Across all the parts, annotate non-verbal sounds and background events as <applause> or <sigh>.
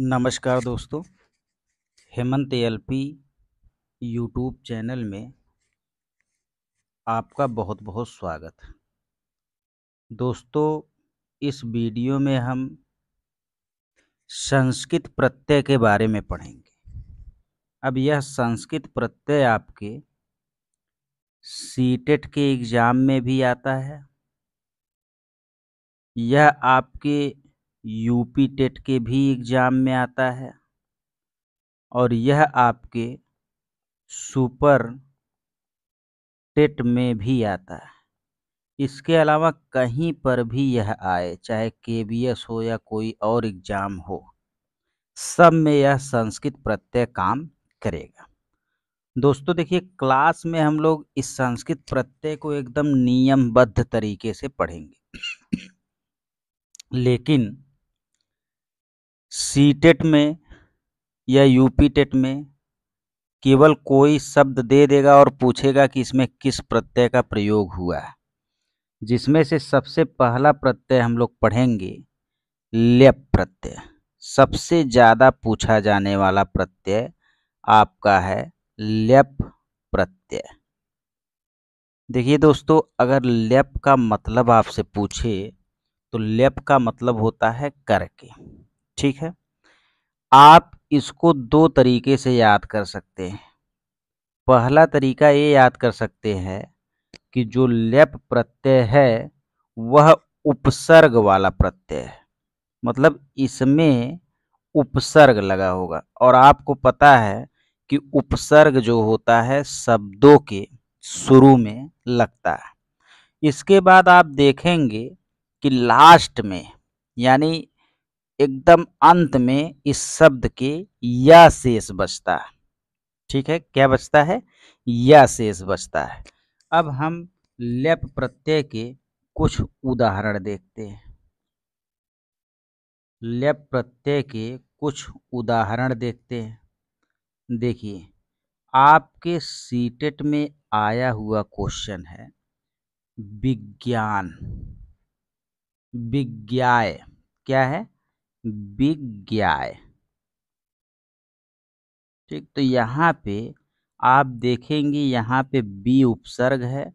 नमस्कार दोस्तों Hemant L P YouTube channel में आपका बहुत बहुत स्वागत दोस्तों इस वीडियो में हम संस्कृत प्रत्यय के बारे में पढ़ेंगे अब यह संस्कृत प्रत्यय आपके सीटेट e के एग्ज़ाम में भी आता है यह आपके यूपी टेट के भी एग्ज़ाम में आता है और यह आपके सुपर टेट में भी आता है इसके अलावा कहीं पर भी यह आए चाहे के हो या कोई और एग्ज़ाम हो सब में यह संस्कृत प्रत्यय काम करेगा दोस्तों देखिए क्लास में हम लोग इस संस्कृत प्रत्यय को एकदम नियमबद्ध तरीके से पढ़ेंगे लेकिन सी टेट में या यूपी टेट में केवल कोई शब्द दे देगा और पूछेगा कि इसमें किस प्रत्यय का प्रयोग हुआ है जिसमें से सबसे पहला प्रत्यय हम लोग पढ़ेंगे लेप प्रत्यय सबसे ज़्यादा पूछा जाने वाला प्रत्यय आपका है लेप प्रत्यय देखिए दोस्तों अगर लेप का मतलब आपसे पूछे तो लेप का मतलब होता है करके ठीक है आप इसको दो तरीके से याद कर सकते हैं पहला तरीका ये याद कर सकते हैं कि जो लेप प्रत्यय है वह उपसर्ग वाला प्रत्यय है मतलब इसमें उपसर्ग लगा होगा और आपको पता है कि उपसर्ग जो होता है शब्दों के शुरू में लगता है इसके बाद आप देखेंगे कि लास्ट में यानी एकदम अंत में इस शब्द के या शेष बचता है ठीक है क्या बचता है या शेष बचता है अब हम लेप प्रत्यय के कुछ उदाहरण देखते हैं लेप प्रत्यय के कुछ उदाहरण देखते हैं देखिए आपके सीटेट में आया हुआ क्वेश्चन है विज्ञान विज्ञाय क्या है विज्ञाय ठीक तो यहाँ पे आप देखेंगे यहाँ पे बी उपसर्ग है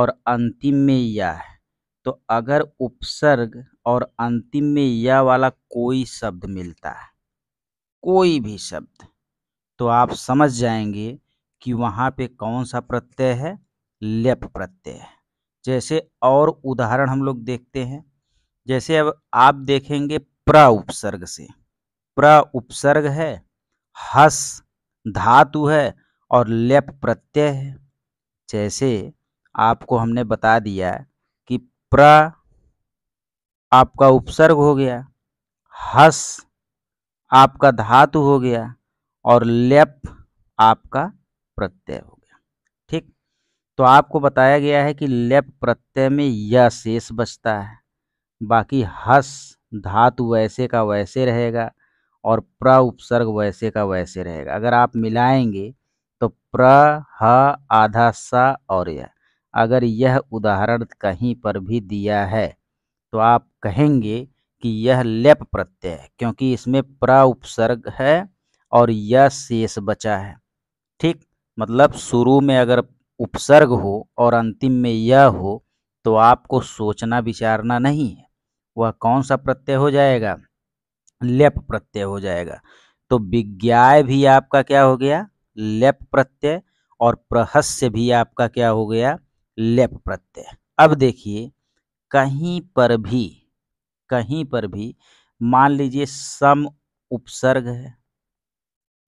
और अंतिम में यह है तो अगर उपसर्ग और अंतिम में यह वाला कोई शब्द मिलता है कोई भी शब्द तो आप समझ जाएंगे कि वहाँ पे कौन सा प्रत्यय है लेप प्रत्यय है जैसे और उदाहरण हम लोग देखते हैं जैसे अब आप देखेंगे प्र उपसर्ग से प्र उपसर्ग है हस धातु है और लेप प्रत्यय है जैसे आपको हमने बता दिया कि प्र आपका उपसर्ग हो गया हस आपका धातु हो गया और लेप आपका प्रत्यय हो गया ठीक तो आपको बताया गया है कि लेप प्रत्यय में यह शेष बचता है बाकी हस धातु वैसे का वैसे रहेगा और प्र उपसर्ग वैसे का वैसे रहेगा अगर आप मिलाएंगे तो प्र ह आधा सा और यह अगर यह उदाहरण कहीं पर भी दिया है तो आप कहेंगे कि यह लेप प्रत्यय है क्योंकि इसमें प्र उपसर्ग है और यह शेष बचा है ठीक मतलब शुरू में अगर उपसर्ग हो और अंतिम में यह हो तो आपको सोचना विचारना नहीं है वह कौन सा प्रत्यय हो जाएगा लेप प्रत्यय हो जाएगा तो विज्ञाय भी आपका क्या हो गया लेप प्रत्यय और प्रहस्य भी आपका क्या हो गया लेप प्रत्यय अब देखिए कहीं पर भी कहीं पर भी मान लीजिए सम उपसर्ग है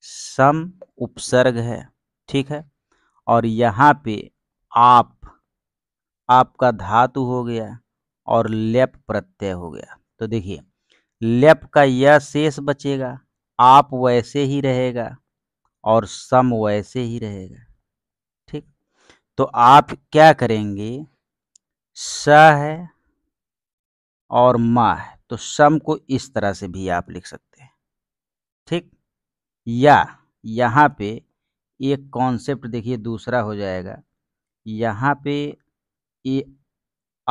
सम उपसर्ग है ठीक है और यहाँ पे आप आपका धातु हो गया और लेप प्रत्यय हो गया तो देखिए लेप का यह शेष बचेगा आप वैसे ही रहेगा और सम वैसे ही रहेगा ठीक तो आप क्या करेंगे स है और मा है तो सम को इस तरह से भी आप लिख सकते हैं ठीक या यहाँ पे एक कॉन्सेप्ट देखिए दूसरा हो जाएगा यहाँ पे ये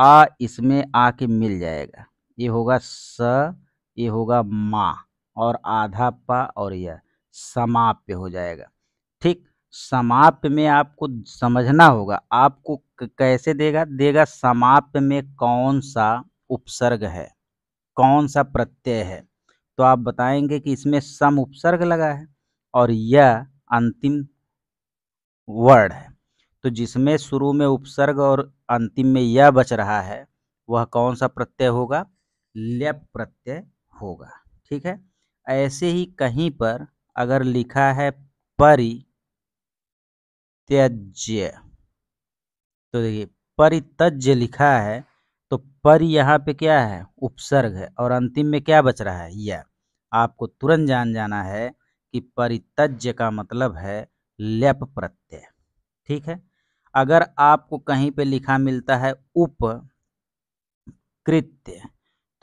आ इसमें आ के मिल जाएगा ये होगा स ये होगा माँ और आधा पा और यह समाप्य हो जाएगा ठीक समाप्य में आपको समझना होगा आपको कैसे देगा देगा समाप्य में कौन सा उपसर्ग है कौन सा प्रत्यय है तो आप बताएंगे कि इसमें सम उपसर्ग लगा है और यह अंतिम वर्ड है तो जिसमें शुरू में उपसर्ग और अंतिम में यह बच रहा है वह कौन सा प्रत्यय होगा लेप प्रत्यय होगा ठीक है ऐसे ही कहीं पर अगर लिखा है परित्यज्य तो देखिए परितज्य लिखा है तो पर यहाँ पे क्या है उपसर्ग है और अंतिम में क्या बच रहा है यह आपको तुरंत जान जाना है कि परितज्य का मतलब है लेप प्रत्यय ठीक है अगर आपको कहीं पे लिखा मिलता है उप कृत्य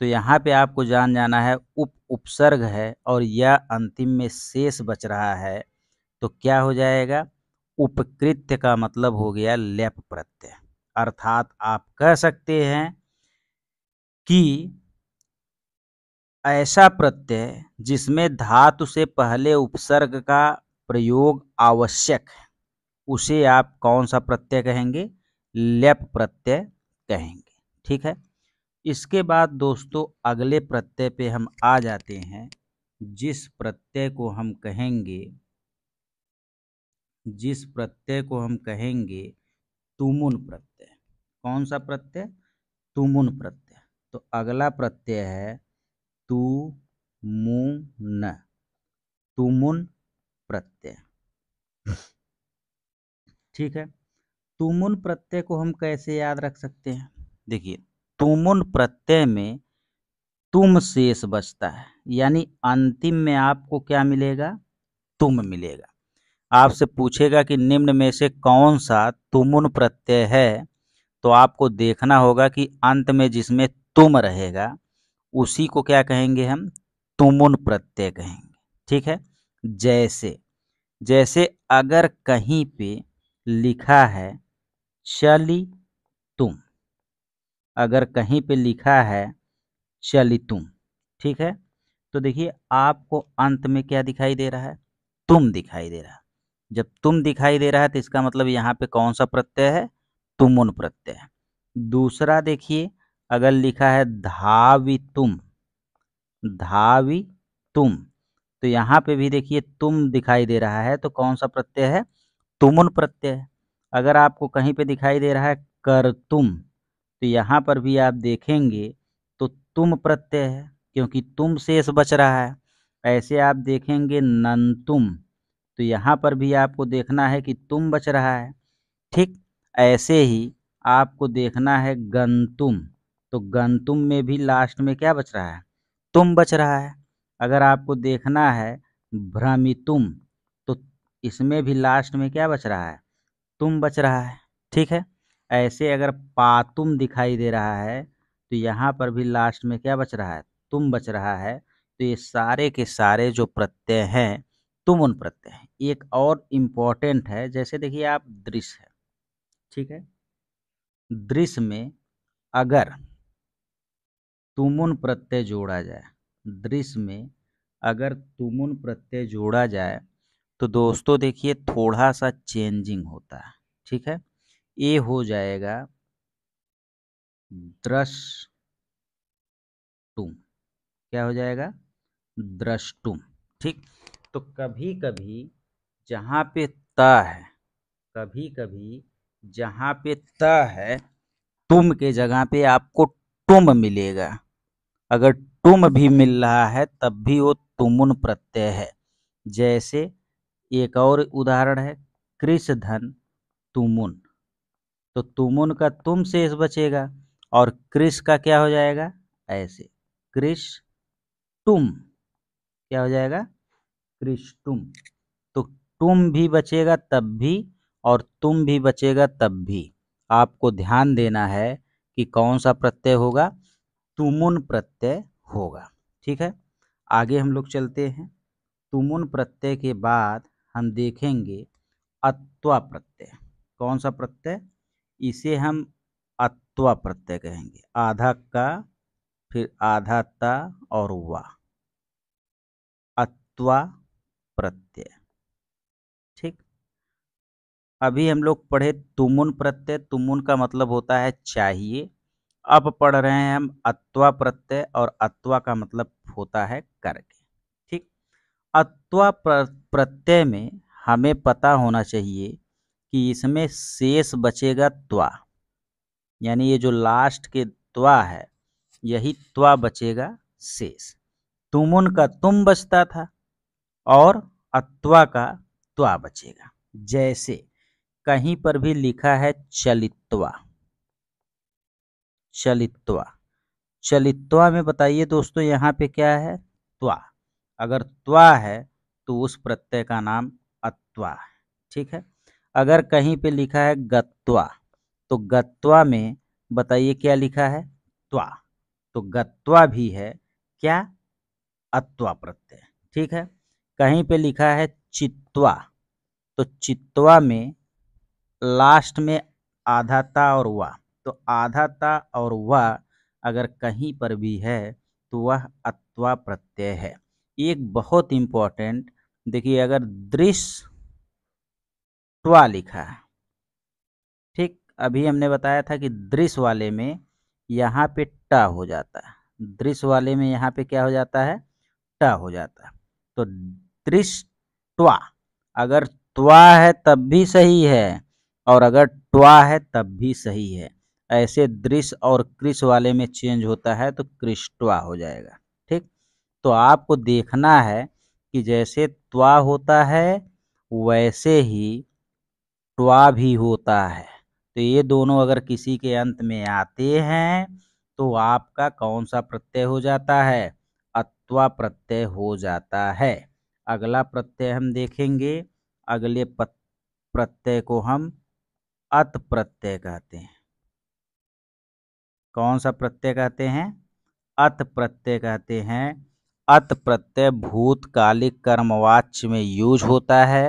तो यहाँ पे आपको जान जाना है उप उपसर्ग है और यह अंतिम में शेष बच रहा है तो क्या हो जाएगा उपकृत्य का मतलब हो गया लेप प्रत्यय अर्थात आप कह सकते हैं कि ऐसा प्रत्यय जिसमें धातु से पहले उपसर्ग का प्रयोग आवश्यक है उसे आप कौन सा प्रत्यय कहेंगे लेप प्रत्यय कहेंगे ठीक है इसके बाद दोस्तों अगले प्रत्यय पे हम आ जाते हैं जिस प्रत्यय को हम कहेंगे जिस प्रत्यय को हम कहेंगे तुमुन प्रत्यय कौन सा प्रत्यय तुमुन प्रत्यय तो अगला प्रत्यय है तु मुन तुमुन प्रत्यय ठीक है तुमुन प्रत्यय को हम कैसे याद रख सकते हैं देखिए तुमुन प्रत्यय में तुम शेष बचता है यानी अंतिम में आपको क्या मिलेगा तुम मिलेगा आपसे पूछेगा कि निम्न में से कौन सा तुमुन प्रत्यय है तो आपको देखना होगा कि अंत में जिसमें तुम रहेगा उसी को क्या कहेंगे हम तुमुन प्रत्यय कहेंगे ठीक है जैसे जैसे अगर कहीं पे लिखा है चली तुम अगर कहीं पे लिखा है चली तुम ठीक है तो देखिए आपको अंत में क्या दिखाई दे रहा है तुम दिखाई दे रहा है जब तुम दिखाई दे रहा है तो इसका मतलब यहाँ पे कौन सा प्रत्यय है तुमुन प्रत्यय दूसरा देखिए अगर लिखा है धावी तुम धावी तुम तो यहाँ पे भी देखिए तुम दिखाई दे रहा है तो कौन सा प्रत्यय है तुमुन प्रत्यय अगर आपको कहीं पे दिखाई दे रहा है कर तुम तो यहाँ पर भी आप देखेंगे तो तुम प्रत्यय है क्योंकि तुम शेष बच रहा है ऐसे आप देखेंगे नन तुम तो यहाँ पर भी आपको देखना है कि तुम बच रहा है ठीक ऐसे ही आपको देखना है गंतुम तो गंतुम में भी लास्ट में क्या बच रहा है तुम बच रहा है अगर आपको देखना है भ्रमितुम इसमें भी लास्ट में क्या बच रहा है तुम बच रहा है ठीक है ऐसे अगर पातुम दिखाई दे रहा है तो यहाँ पर भी लास्ट में क्या बच रहा है तुम बच रहा है तो ये सारे के सारे जो प्रत्यय हैं तुम उन प्रत्यय हैं एक और इम्पॉर्टेंट है जैसे देखिए आप दृश्य है ठीक है दृश्य में अगर तुमुन प्रत्यय जोड़ा जाए दृश्य में अगर तुमुन प्रत्यय जोड़ा जाए तो दोस्तों देखिए थोड़ा सा चेंजिंग होता है ठीक है ए हो जाएगा द्रष्टुम क्या हो जाएगा द्रष्टुम ठीक तो कभी कभी जहां पे त है कभी कभी जहां पे त है तुम के जगह पे आपको तुम मिलेगा अगर तुम भी मिल रहा है तब भी वो तुमुन प्रत्यय है जैसे एक और उदाहरण है कृष धन तुमुन तो तुमुन का तुम शेष बचेगा और कृष का क्या हो जाएगा ऐसे कृष तुम क्या हो जाएगा कृष तुम तो तुम भी बचेगा तब भी और तुम भी बचेगा तब भी आपको ध्यान देना है कि कौन सा प्रत्यय होगा तुमुन प्रत्यय होगा ठीक है आगे हम लोग चलते हैं तुमुन प्रत्यय के बाद हम देखेंगे अत्वा प्रत्यय कौन सा प्रत्यय इसे हम अत्वा प्रत्यय कहेंगे आधा का फिर आधा ता और वा अत्वा प्रत्यय ठीक अभी हम लोग पढ़े तुमुन प्रत्यय तुमुन का मतलब होता है चाहिए अब पढ़ रहे हैं हम अत्वा प्रत्यय और अत्वा का मतलब होता है करके अत्वा प्रत्यय में हमें पता होना चाहिए कि इसमें शेष बचेगा त्वा यानी ये जो लास्ट के त्वा है यही त्वा बचेगा शेष तुमुन का तुम बचता था और अत्वा का त्वा बचेगा जैसे कहीं पर भी लिखा है चलित्वा चलित्वा चलित्वा में बताइए दोस्तों यहाँ पे क्या है त्वा अगर त्वा है तो उस प्रत्यय का नाम अत्वा है ठीक है अगर कहीं पे लिखा है गत्वा तो गत्वा में बताइए क्या लिखा है त्वा तो गत्वा भी है क्या अत्वा प्रत्यय ठीक है कहीं पे लिखा है चित्वा तो चित्वा में लास्ट में आधा ता और वा तो आधा ता और वा अगर कहीं पर भी है तो वह अत्वा प्रत्यय है एक बहुत इंपॉर्टेंट देखिए अगर दृश्य ट्वा लिखा है ठीक अभी हमने बताया था कि दृश्य वाले में यहाँ पे टा हो जाता है दृश्य वाले में यहाँ पे क्या हो जाता है टा हो जाता है तो दृश्य ट्वा अगर त्वा है तब भी सही है और अगर ट्वा है तब भी सही है ऐसे दृश्य और कृष वाले में चेंज होता है तो कृष्टवा हो जाएगा तो आपको देखना है कि जैसे त्वा होता है वैसे ही ट्वा भी होता है तो ये दोनों अगर किसी के अंत में आते हैं तो आपका कौन सा प्रत्यय हो जाता है अत्वा प्रत्यय हो जाता है अगला प्रत्यय हम देखेंगे अगले प्रत्यय को हम अत प्रत्यय कहते हैं कौन सा प्रत्यय कहते हैं अत प्रत्यय कहते हैं अत प्रत्यय भूतकालिक कर्मवाच्य में यूज होता है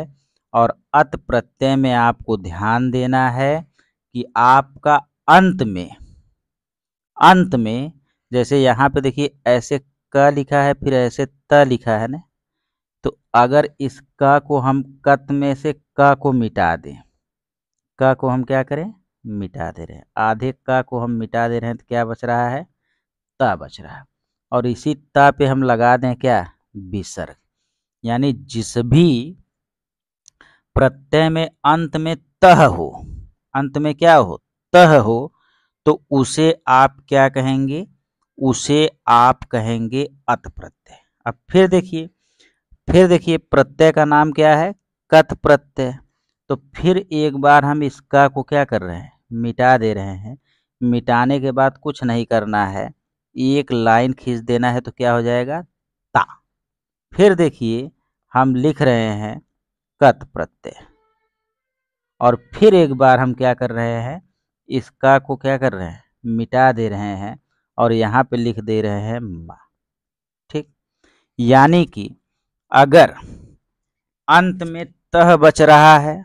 और अत प्रत्यय में आपको ध्यान देना है कि आपका अंत में अंत में जैसे यहाँ पे देखिए ऐसे क लिखा है फिर ऐसे त लिखा है ना तो अगर इस क को हम कत में से क को मिटा दें क को हम क्या करें मिटा दे रहे हैं आधे क को हम मिटा दे रहे हैं तो क्या बच रहा है त बच रहा है और इसी ता पे हम लगा दें क्या विसर्ग यानी जिस भी प्रत्यय में अंत में तह हो अंत में क्या हो तह हो तो उसे आप क्या कहेंगे उसे आप कहेंगे अत प्रत्यय अब फिर देखिए फिर देखिए प्रत्यय का नाम क्या है कथ प्रत्यय तो फिर एक बार हम इसका को क्या कर रहे हैं मिटा दे रहे हैं मिटाने के बाद कुछ नहीं करना है एक लाइन खींच देना है तो क्या हो जाएगा ता फिर देखिए हम लिख रहे हैं कत प्रत्यय और फिर एक बार हम क्या कर रहे हैं इसका को क्या कर रहे हैं मिटा दे रहे हैं और यहाँ पे लिख दे रहे हैं मा ठीक यानी कि अगर अंत में तह बच रहा है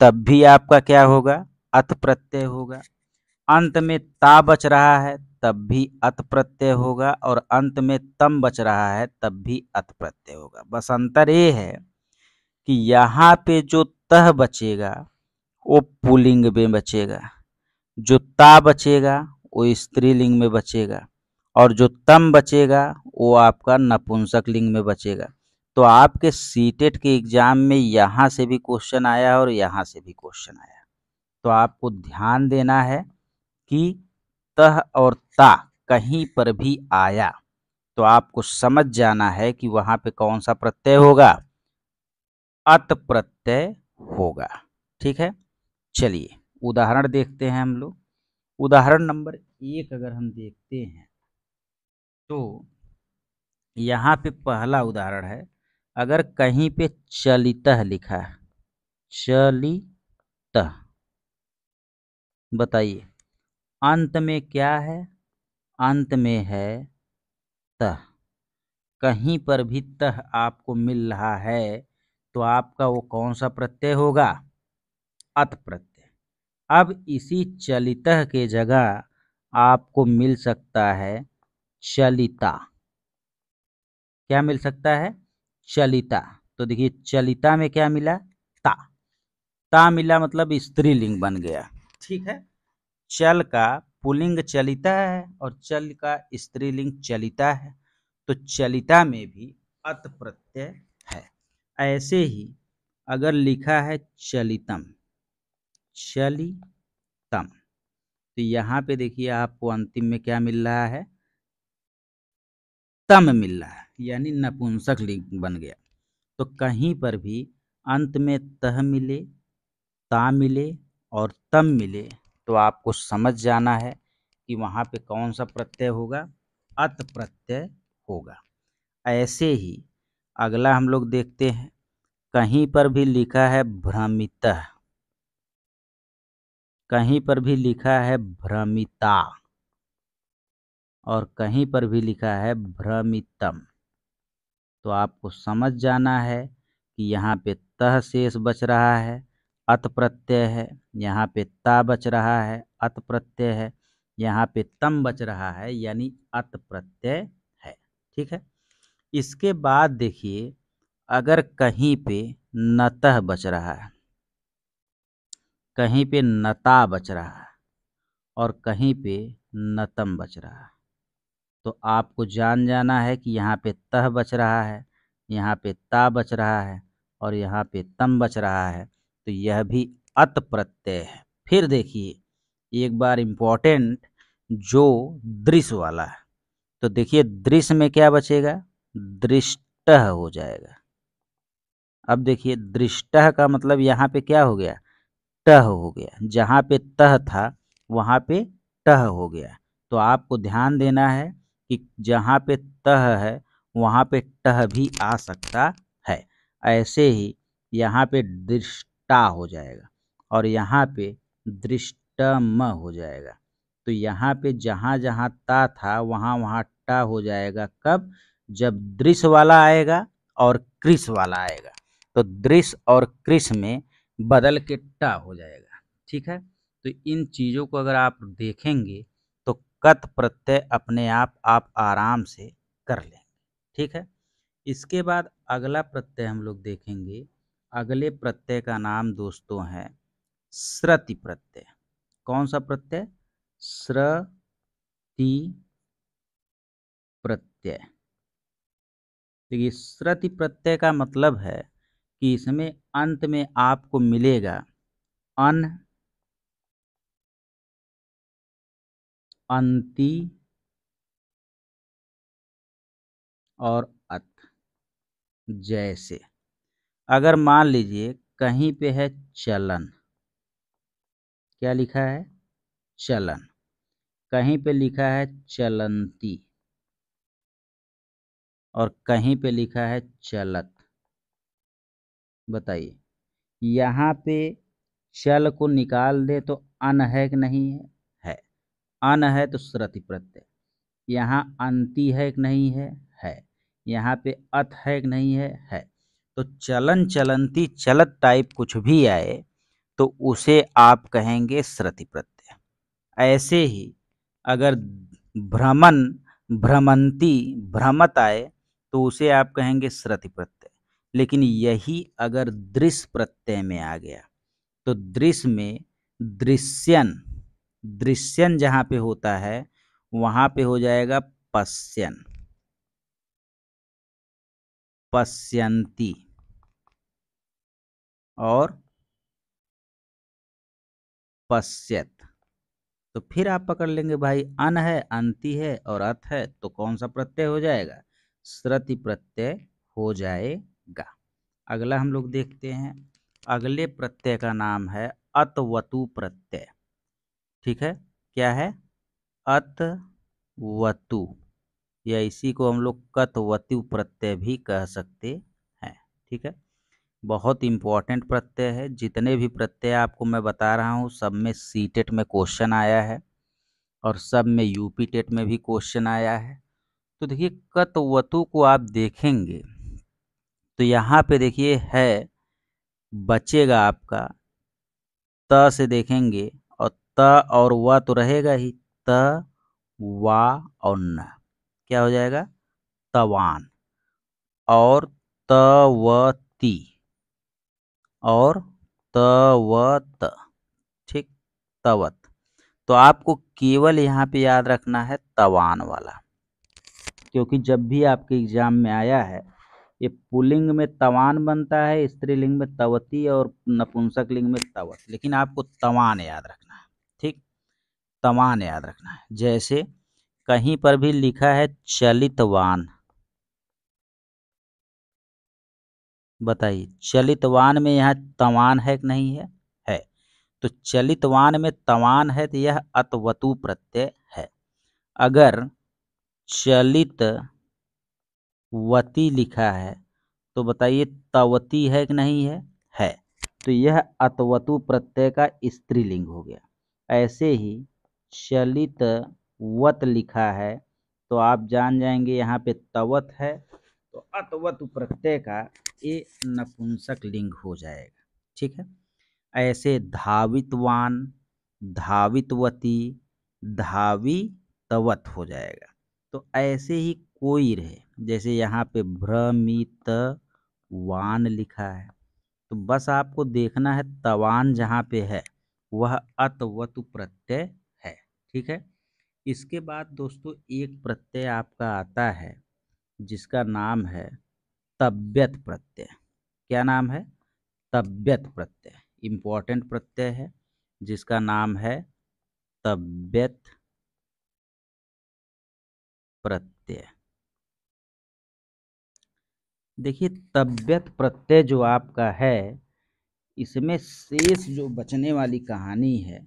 तब भी आपका क्या होगा अत प्रत्यय होगा अंत में ता बच रहा है तब भी अत प्रत्यय होगा और अंत में तम बच रहा है तब भी अत प्रत्यय होगा बस अंतर ये है कि यहाँ पे जो तह बचेगा वो पुलिंग में बचेगा जो ता बचेगा वो स्त्रीलिंग में बचेगा और जो तम बचेगा वो आपका नपुंसक लिंग में बचेगा तो आपके सीटेट के एग्ज़ाम में यहाँ से भी क्वेश्चन आया और यहाँ से भी क्वेश्चन आया तो आपको ध्यान देना है कि तह और ता कहीं पर भी आया तो आपको समझ जाना है कि वहां पे कौन सा प्रत्यय होगा अत प्रत्यय होगा ठीक है चलिए उदाहरण देखते हैं हम लोग उदाहरण नंबर एक अगर हम देखते हैं तो यहाँ पे पहला उदाहरण है अगर कहीं पे चलित लिखा है चलित बताइए अंत में क्या है अंत में है तह कहीं पर भी तह आपको मिल रहा है तो आपका वो कौन सा प्रत्यय होगा अत प्रत्यय अब इसी चलित के जगह आपको मिल सकता है चलिता क्या मिल सकता है चलिता तो देखिए चलिता में क्या मिला ता ता मिला मतलब स्त्रीलिंग बन गया ठीक है चल का पुलिंग चलिता है और चल का स्त्रीलिंग चलिता है तो चलिता में भी अत प्रत्यय है ऐसे ही अगर लिखा है चलितम चलितम तो यहाँ पे देखिए आपको अंतिम में क्या मिल रहा है तम मिल रहा है यानी नपुंसक लिंग बन गया तो कहीं पर भी अंत में तह मिले ता मिले और तम मिले तो आपको समझ जाना है कि वहाँ पे कौन सा प्रत्यय होगा अत प्रत्यय होगा ऐसे ही अगला हम लोग देखते हैं कहीं पर भी लिखा है भ्रमित कहीं पर भी लिखा है भ्रमिता और कहीं पर भी लिखा है भ्रमितम तो आपको समझ जाना है कि यहाँ पे तह शेष बच रहा है अत प्रत्यय है यहाँ पे ता बच रहा है अत प्रत्यय है यहाँ पे तम बच रहा है यानी अत प्रत्यय है ठीक है इसके बाद देखिए अगर कहीं पे नतः बच रहा है कहीं पे नता बच रहा है और कहीं पे नतम बच रहा है तो आपको जान जाना है कि यहाँ पे तह बच रहा है यहाँ पे ता बच रहा है और यहाँ पे तम बच रहा है तो यह भी अत प्रत्यय है फिर देखिए एक बार इम्पॉर्टेंट जो दृश्य वाला है तो देखिए दृश्य में क्या बचेगा दृष्ट हो जाएगा अब देखिए दृष्ट का मतलब यहाँ पे क्या हो गया टह हो गया जहाँ पे तह था वहाँ पे टह हो गया तो आपको ध्यान देना है कि जहाँ पे तह है वहाँ पे टह भी आ सकता है ऐसे ही यहाँ पे दृष्ट टा हो जाएगा और यहाँ पे दृष्टम हो जाएगा तो यहाँ पे जहाँ जहाँ ता था वहाँ वहाँ टा हो जाएगा कब जब दृश्य वाला आएगा और कृष वाला आएगा तो दृश्य और कृष में बदल के टा हो जाएगा ठीक है तो इन चीज़ों को अगर आप देखेंगे तो कत प्रत्यय अपने आप आप आराम से कर लेंगे ठीक है इसके बाद अगला प्रत्यय हम लोग देखेंगे अगले प्रत्यय का नाम दोस्तों है श्रति प्रत्यय कौन सा प्रत्यय श्रति प्रत्यय देखिए श्रति प्रत्यय का मतलब है कि इसमें अंत में आपको मिलेगा अन अंति और अत जैसे अगर मान लीजिए कहीं पे है चलन क्या लिखा है चलन कहीं पे लिखा है चलंती और कहीं पे लिखा है चलत बताइए यहाँ पे चल को निकाल दे तो अन है कि नहीं है है अन है तो श्रति प्रत्यय यहाँ अंति है कि नहीं है है यहाँ पे अत है कि नहीं है है तो चलन चलंती चलत टाइप कुछ भी आए तो उसे आप कहेंगे श्रति प्रत्यय ऐसे ही अगर भ्रमण भ्रमंती भ्रमत आए तो उसे आप कहेंगे श्रति प्रत्यय लेकिन यही अगर दृश्य प्रत्यय में आ गया तो दृश्य में दृश्यन दृश्यन जहाँ पे होता है वहाँ पे हो जाएगा पश्यन पश्यंती और पश्यत तो फिर आप पकड़ लेंगे भाई अन है अंति है और अथ है तो कौन सा प्रत्यय हो जाएगा श्रति प्रत्यय हो जाएगा अगला हम लोग देखते हैं अगले प्रत्यय का नाम है अतवतु प्रत्यय ठीक है क्या है अतवतु या इसी को हम लोग कतवतु प्रत्यय भी कह सकते हैं ठीक है बहुत इम्पॉर्टेंट प्रत्यय है जितने भी प्रत्यय आपको मैं बता रहा हूँ सब में सी टेट में क्वेश्चन आया है और सब में यूपी टेट में भी क्वेश्चन आया है तो देखिए कतवतु को आप देखेंगे तो यहाँ पे देखिए है बचेगा आपका त से देखेंगे और त और व तो रहेगा ही त वा और न क्या हो जाएगा तवान और त व ती और तवत ठीक तवत तो आपको केवल यहाँ पे याद रखना है तवान वाला क्योंकि जब भी आपके एग्जाम में आया है ये पुलिंग में तवान बनता है स्त्रीलिंग में तवती और नपुंसक लिंग में तवत लेकिन आपको तवान याद रखना है ठीक तवान याद रखना है जैसे कहीं पर भी लिखा है चलितवान बताइए चलितवान में यहाँ तवान है कि नहीं है है तो चलितवान में तवान है तो यह अतवतु प्रत्यय है अगर चलित वती लिखा है तो बताइए तवती है कि नहीं है है तो यह अतवतु प्रत्यय का स्त्रीलिंग हो गया ऐसे ही चलित वत लिखा है तो आप जान जाएंगे यहाँ पे तवत है तो अतवत प्रत्यय का ये नपुंसक लिंग हो जाएगा ठीक है ऐसे धावितवान धावितवती धावितवत हो जाएगा तो ऐसे ही कोई रहे जैसे यहाँ पे भ्रमित वान लिखा है तो बस आपको देखना है तवान जहाँ पे है वह अतवत प्रत्यय है ठीक है इसके बाद दोस्तों एक प्रत्यय आपका आता है जिसका नाम है तब्यत प्रत्यय क्या नाम है तब्यत प्रत्यय इम्पोर्टेंट प्रत्यय है जिसका नाम है तब्यत प्रत्यय देखिए तब्यत प्रत्यय जो आपका है इसमें शेष जो बचने वाली कहानी है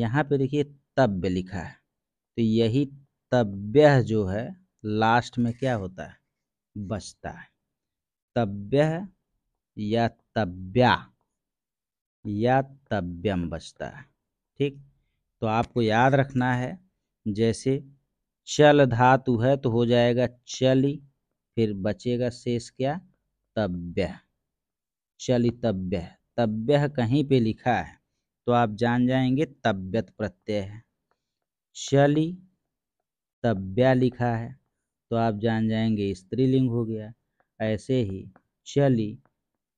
यहाँ पे देखिए तब्य लिखा है तो यही तब्य जो है लास्ट में क्या होता है बचता है तब्य या तब्या या तब्यम बचता है ठीक तो आपको याद रखना है जैसे चल धातु है तो हो जाएगा चली फिर बचेगा शेष क्या तब्य चली तब्य तब्य कहीं पे लिखा है तो आप जान जाएंगे तब्यत प्रत्यय है चली तब्या लिखा है तो आप जान जाएंगे स्त्रीलिंग हो गया ऐसे ही चली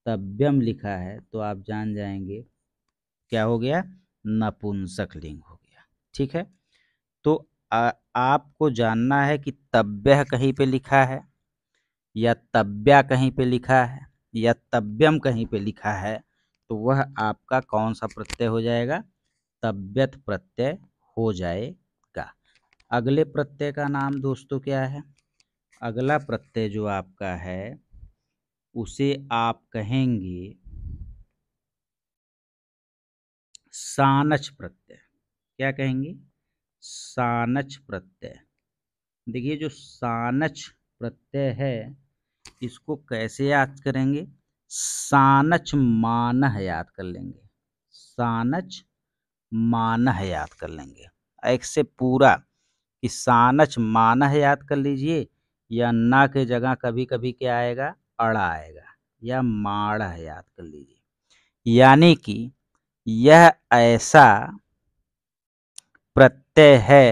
तब्यम लिखा है तो आप जान जाएंगे क्या हो गया नपुंसक लिंग हो गया ठीक है तो आ, आपको जानना है कि तब्य कहीं पे लिखा है या तब्या कहीं पे लिखा है या तब्यम कहीं पे लिखा है तो वह आपका कौन सा प्रत्यय हो जाएगा तब्यत प्रत्यय हो जाएगा अगले प्रत्यय का नाम दोस्तों क्या है अगला प्रत्यय जो आपका है उसे आप कहेंगे सानच प्रत्यय क्या कहेंगे सानच प्रत्यय देखिए जो सानच प्रत्यय है इसको कैसे याद करेंगे सानच मान याद कर लेंगे सानच मान याद कर लेंगे एक से पूरा कि सानच मान याद कर लीजिए या ना के जगह कभी कभी क्या आएगा अड़ा आएगा या माड़ा है याद कर लीजिए यानी कि यह ऐसा प्रत्यय है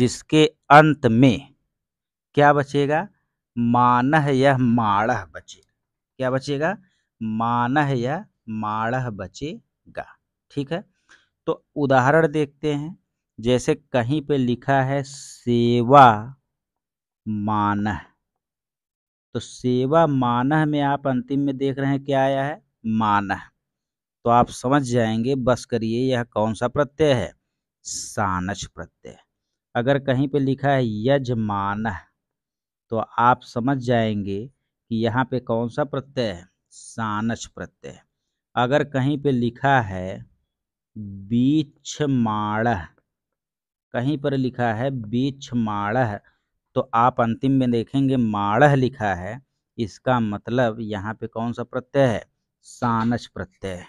जिसके अंत में क्या बचेगा मानह यह माड़ बचेगा क्या बचेगा मानह यह माड़ बचेगा ठीक है तो उदाहरण देखते हैं जैसे कहीं पे लिखा है सेवा मानह तो सेवा मानह में आप अंतिम में देख रहे हैं क्या आया है मानह तो आप समझ जाएंगे बस करिए यह कौन सा प्रत्यय है सानच प्रत्यय अगर कहीं पे लिखा है यजमान तो आप समझ जाएंगे कि यहाँ पे कौन सा प्रत्यय है सानच प्रत्यय अगर कहीं पे लिखा है बीच कहीं पर लिखा है बीछमाण तो आप अंतिम में देखेंगे माड़ह लिखा है इसका मतलब यहाँ पे कौन सा प्रत्यय है सानस प्रत्यय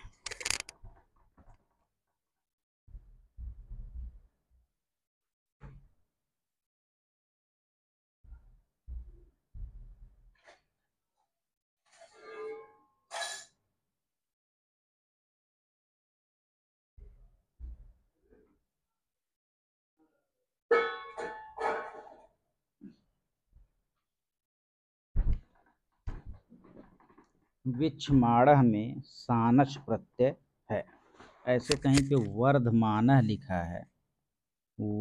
विक्षमाणह में सानच प्रत्यय है ऐसे कहीं पे वर्धमानह लिखा है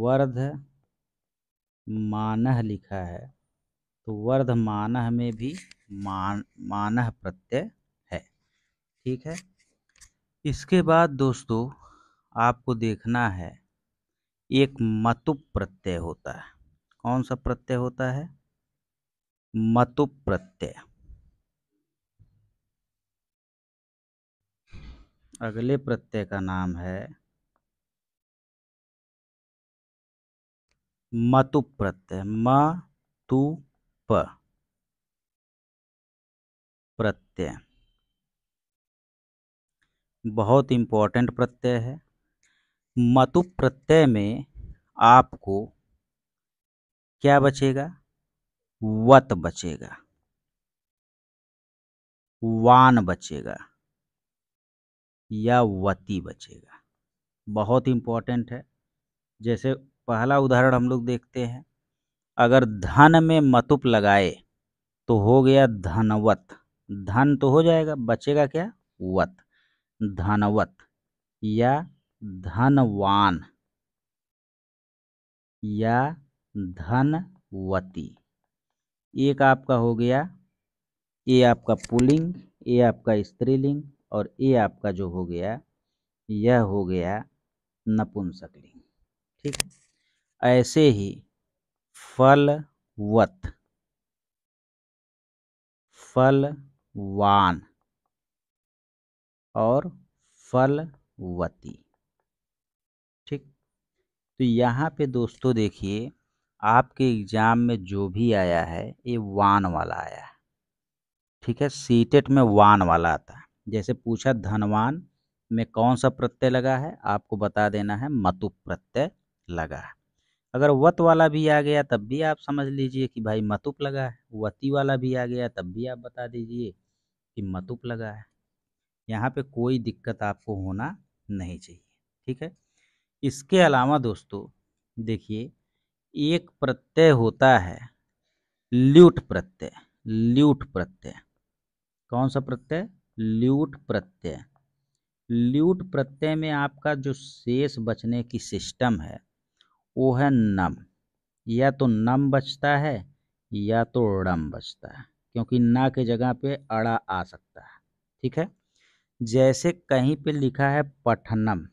वर्ध मानह लिखा है तो वर्धमानह में भी मान मानह प्रत्यय है ठीक है इसके बाद दोस्तों आपको देखना है एक मतुप प्रत्यय होता है कौन सा प्रत्यय होता है मतुप प्रत्यय अगले प्रत्यय का नाम है मतु प्रत्यय म तु प प्रत्यय बहुत इंपॉर्टेंट प्रत्यय है मतु प्रत्यय में आपको क्या बचेगा वत बचेगा वान बचेगा या वती बचेगा बहुत इम्पॉर्टेंट है जैसे पहला उदाहरण हम लोग देखते हैं अगर धन में मतुप लगाए तो हो गया धनवत धन तो हो जाएगा बचेगा क्या वत धनवत या धनवान या धनवती एक आपका हो गया ये आपका पुलिंग ये आपका स्त्रीलिंग और ये आपका जो हो गया यह हो गया नपुंसकलिंग ठीक है ऐसे ही फलवत फलवान और फलवती ठीक तो यहाँ पे दोस्तों देखिए आपके एग्ज़ाम में जो भी आया है ये वान वाला आया है ठीक है सीटेट में वान वाला आता है जैसे पूछा धनवान में कौन सा प्रत्यय लगा है आपको बता देना है मतु प्रत्यय लगा है अगर वत वाला भी आ गया तब भी आप समझ लीजिए कि भाई मतुप लगा है वती वाला भी आ गया तब भी आप बता दीजिए कि मतुप लगा है यहाँ पे कोई दिक्कत आपको होना नहीं चाहिए ठीक है इसके अलावा दोस्तों देखिए एक प्रत्यय होता है ल्यूट प्रत्यय ल्यूट प्रत्यय कौन सा प्रत्यय ल्यूट प्रत्यय ल्यूट प्रत्यय में आपका जो शेष बचने की सिस्टम है वो है नम या तो नम बचता है या तो रम बचता है क्योंकि ना के जगह पे अड़ा आ सकता है ठीक है जैसे कहीं पे लिखा है पठनम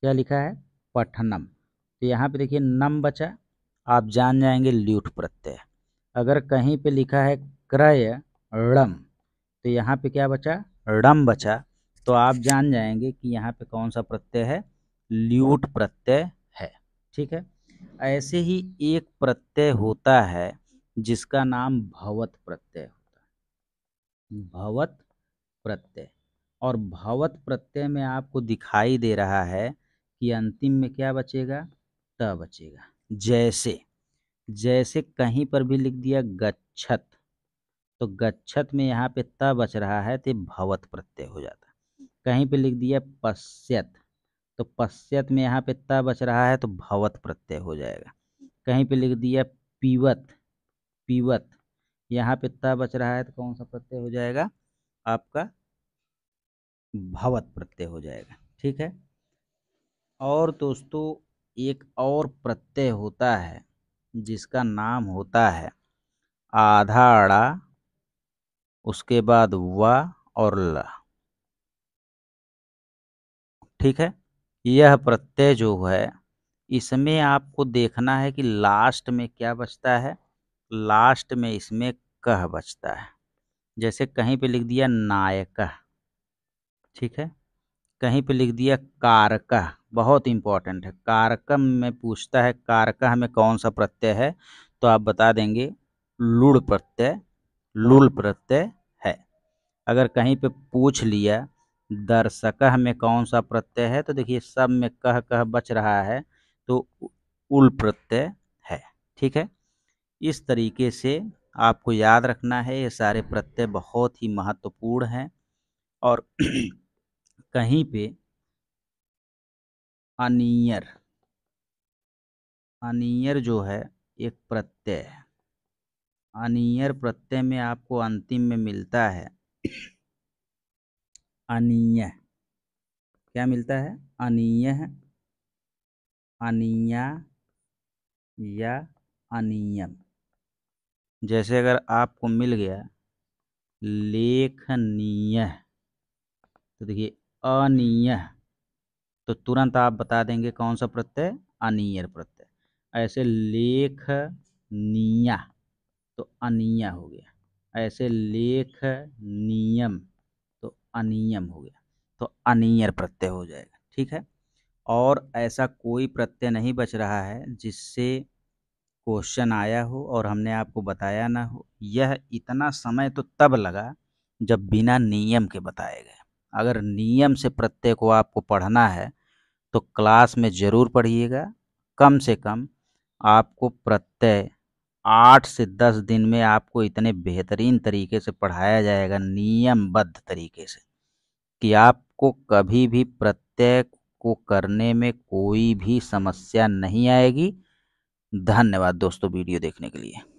क्या लिखा है पठनम तो यहाँ पे देखिए नम बचा आप जान जाएंगे ल्यूट प्रत्यय अगर कहीं पे लिखा है क्रय रम तो यहाँ पे क्या बचा रम बचा तो आप जान जाएंगे कि यहाँ पे कौन सा प्रत्यय है ल्यूट प्रत्यय है ठीक है ऐसे ही एक प्रत्यय होता है जिसका नाम भवत प्रत्यय होता है भवत प्रत्यय और भवत प्रत्यय में आपको दिखाई दे रहा है कि अंतिम में क्या बचेगा त बचेगा जैसे जैसे कहीं पर भी लिख दिया गच्छत तो गच्छत में यहाँ पे त बच रहा है तो भवत प्रत्यय हो जाता कहीं पे लिख दिया पश्यत तो पश्यत में यहाँ पे त बच रहा है तो भवत प्रत्यय हो जाएगा कहीं पे लिख दिया पीवत पीवत यहाँ पे त बच रहा है तो कौन सा प्रत्यय हो जाएगा आपका भवत प्रत्यय हो जाएगा ठीक है और दोस्तों एक और प्रत्यय होता है जिसका नाम होता है आधाड़ा उसके बाद व और ल ठीक है यह प्रत्यय जो है इसमें आपको देखना है कि लास्ट में क्या बचता है लास्ट में इसमें कह बचता है जैसे कहीं पे लिख दिया नायक ठीक है कहीं पे लिख दिया कारक बहुत इंपॉर्टेंट है कारकम में पूछता है कारक में कौन सा प्रत्यय है तो आप बता देंगे लुड़ प्रत्यय लुल प्रत्यय अगर कहीं पे पूछ लिया दर्शकह में कौन सा प्रत्यय है तो देखिए सब में कह कह बच रहा है तो उल प्रत्यय है ठीक है इस तरीके से आपको याद रखना है ये सारे प्रत्यय बहुत ही महत्वपूर्ण हैं और <clears throat> कहीं पे अनियर अनियर जो है एक प्रत्यय है अनियर प्रत्यय में आपको अंतिम में मिलता है अनीय क्या मिलता है अनीय अनिया या अनियम जैसे अगर आपको मिल गया लेखनीय तो देखिए अनिय तो तुरंत आप बता देंगे कौन सा प्रत्यय अनियर प्रत्यय ऐसे लेखनीय तो अनिया हो गया ऐसे लेख नियम तो अनियम हो गया तो अनियर प्रत्यय हो जाएगा ठीक है और ऐसा कोई प्रत्यय नहीं बच रहा है जिससे क्वेश्चन आया हो और हमने आपको बताया ना हो यह इतना समय तो तब लगा जब बिना नियम के बताए गए अगर नियम से प्रत्यय को आपको पढ़ना है तो क्लास में ज़रूर पढ़िएगा कम से कम आपको प्रत्यय आठ से दस दिन में आपको इतने बेहतरीन तरीके से पढ़ाया जाएगा नियमबद्ध तरीके से कि आपको कभी भी प्रत्यय को करने में कोई भी समस्या नहीं आएगी धन्यवाद दोस्तों वीडियो देखने के लिए